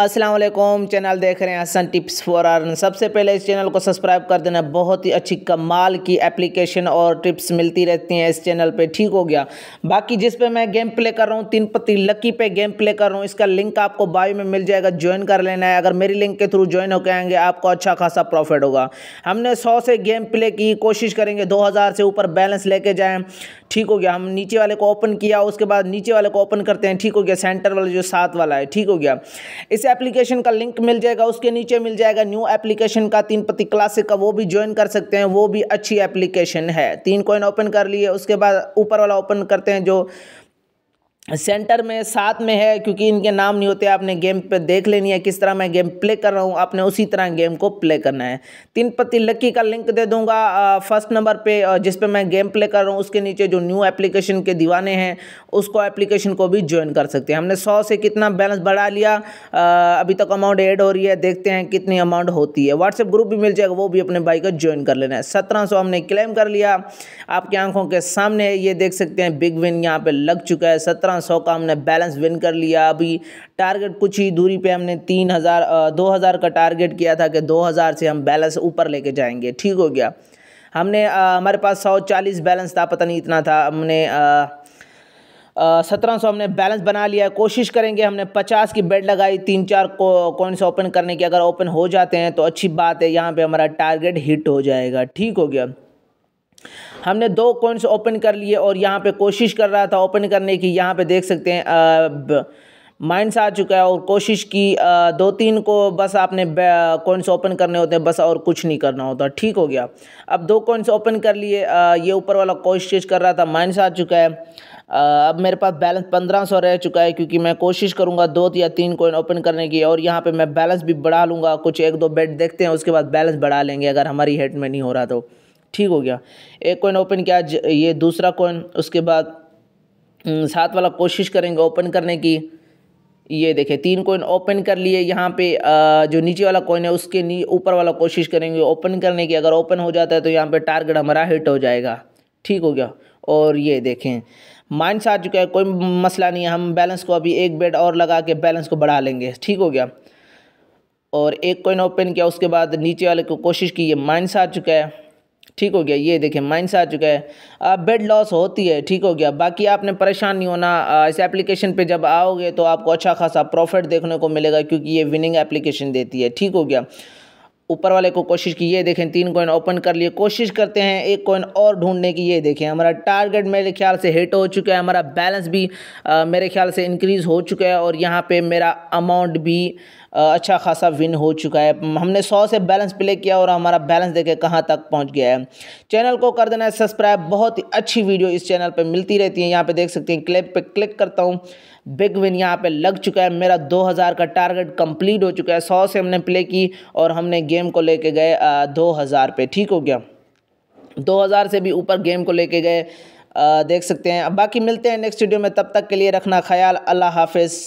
अस्सलाम वालेकुम चैनल देख रहे हैं हसन टिप्स फॉर अर्न सबसे पहले इस चैनल को सब्सक्राइब कर देना बहुत ही अच्छी कमाल की एप्लीकेशन और टिप्स मिलती रहती हैं इस चैनल पे ठीक हो गया बाकी जिस पे मैं गेम प्ले कर रहा हूँ तीन पत्ती लकी पे गेम प्ले कर रहा हूँ इसका लिंक आपको बायो में मिल जाएगा ज्वाइन कर लेना है अगर मेरी लिंक के थ्रू ज्वाइन होकर आएंगे आपको अच्छा खासा प्रॉफिट होगा हमने सौ से गेम प्ले की कोशिश करेंगे दो से ऊपर बैलेंस लेके जाएँ ठीक हो गया हम नीचे वाले को ओपन किया उसके बाद नीचे वाले को ओपन करते हैं ठीक हो गया सेंटर वाला जो सात वाला है ठीक हो गया इस एप्लीकेशन का लिंक मिल जाएगा उसके नीचे मिल जाएगा न्यू एप्लीकेशन का तीन पति क्लासिक का वो भी ज्वाइन कर सकते हैं वो भी अच्छी एप्लीकेशन है तीन कॉइन ओपन कर लिए उसके बाद ऊपर वाला ओपन करते हैं जो सेंटर में साथ में है क्योंकि इनके नाम नहीं होते आपने गेम पे देख लेनी है किस तरह मैं गेम प्ले कर रहा हूँ आपने उसी तरह गेम को प्ले करना है तीन पत्ती लक्की का लिंक दे दूंगा फर्स्ट नंबर पे जिस पे मैं गेम प्ले कर रहा हूँ उसके नीचे जो न्यू एप्लीकेशन के दीवाने हैं उसको एप्लीकेशन को भी ज्वाइन कर सकते हैं हमने सौ से कितना बैलेंस बढ़ा लिया आ, अभी तक अमाउंट एड हो रही है देखते हैं कितनी अमाउंट होती है व्हाट्सएप ग्रुप भी मिल जाएगा वो भी अपने भाई का ज्वाइन कर लेना है सत्रह हमने क्लेम कर लिया आपकी आंखों के सामने ये देख सकते हैं बिग विन यहाँ पर लग चुका है सत्रह अपना सौ का हमने बैलेंस विन कर लिया अभी टारगेट कुछ ही दूरी पे हमने तीन हज़ार दो हज़ार का टारगेट किया था कि दो हज़ार से हम बैलेंस ऊपर लेके जाएंगे ठीक हो गया हमने हमारे पास सौ चालीस बैलेंस था पता नहीं इतना था हमने आ, सत्रह सौ हमने बैलेंस बना लिया है कोशिश करेंगे हमने पचास की बेड लगाई तीन चार कॉइन्स ओपन करने की अगर ओपन हो जाते हैं तो अच्छी बात है यहाँ पे हमारा टारगेट हिट हो जाएगा ठीक हो गया हमने दो कॉइन्स ओपन कर लिए और यहाँ पे कोशिश कर रहा था ओपन करने की यहाँ पे देख सकते हैं माइंड्स आ चुका है और कोशिश की आ, दो तीन को बस आपने कॉइन्स ओपन करने होते हैं बस और कुछ नहीं करना होता ठीक हो गया अब दो कॉइन्स ओपन कर लिए ये ऊपर वाला कोशिश कर रहा था माइंस आ चुका है अब मेरे पास बैलेंस पंद्रह सौ रह चुका है क्योंकि मैं कोशिश करूँगा दो या तीन कोइन ओपन करने की और यहाँ पे मैं बैलेंस भी बढ़ा लूँगा कुछ एक दो बेड देखते हैं उसके बाद बैलेंस बढ़ा लेंगे अगर हमारी हेड में नहीं हो रहा तो ठीक हो गया एक कोइन ओपन किया ये दूसरा कोइन उसके बाद हम्म, साथ वाला कोशिश करेंगे ओपन करने की ये देखें तीन कोइन ओपन कर लिए यहाँ पे जो नीचे वाला कोइन है उसके ऊपर वाला कोशिश करेंगे ओपन करने की अगर ओपन हो जाता है तो यहाँ पे टारगेट हमारा हिट हो जाएगा ठीक हो गया और ये देखें माइंड आ चुका है कोई मसला नहीं है हम बैलेंस को अभी एक बेड और लगा के बैलेंस को बढ़ा लेंगे ठीक हो गया और एक कोइन ओपन किया उसके बाद नीचे वाले को कोशिश की ये माइंड आ चुका है ठीक हो गया ये देखें माइंस आ चुका है बेड लॉस होती है ठीक हो गया बाकी आपने परेशान नहीं होना इस एप्लीकेशन पे जब आओगे तो आपको अच्छा खासा प्रॉफिट देखने को मिलेगा क्योंकि ये विनिंग एप्लीकेशन देती है ठीक हो गया ऊपर वाले को कोशिश की ये देखें तीन कॉइन ओपन कर लिए कोशिश करते हैं एक कॉइन और ढूंढने की ये देखें हमारा टारगेट मेरे ख्याल से हिट हो चुका है हमारा बैलेंस भी आ, मेरे ख्याल से इंक्रीज़ हो चुका है और यहाँ पे मेरा अमाउंट भी आ, अच्छा खासा विन हो चुका है हमने सौ से बैलेंस प्ले किया और हमारा बैलेंस देखे कहाँ तक पहुँच गया है चैनल को कर देना है सब्सक्राइब बहुत ही अच्छी वीडियो इस चैनल पर मिलती रहती है यहाँ पर देख सकते हैं क्लिप पर क्लिक करता हूँ बिग विन यहाँ पे लग चुका है मेरा 2000 का टारगेट कंप्लीट हो चुका है 100 से हमने प्ले की और हमने गेम को लेके गए दो 2000 पे ठीक हो गया 2000 से भी ऊपर गेम को लेके गए आ, देख सकते हैं अब बाकी मिलते हैं नेक्स्ट वीडियो में तब तक के लिए रखना ख्याल अल्लाह हाफिज़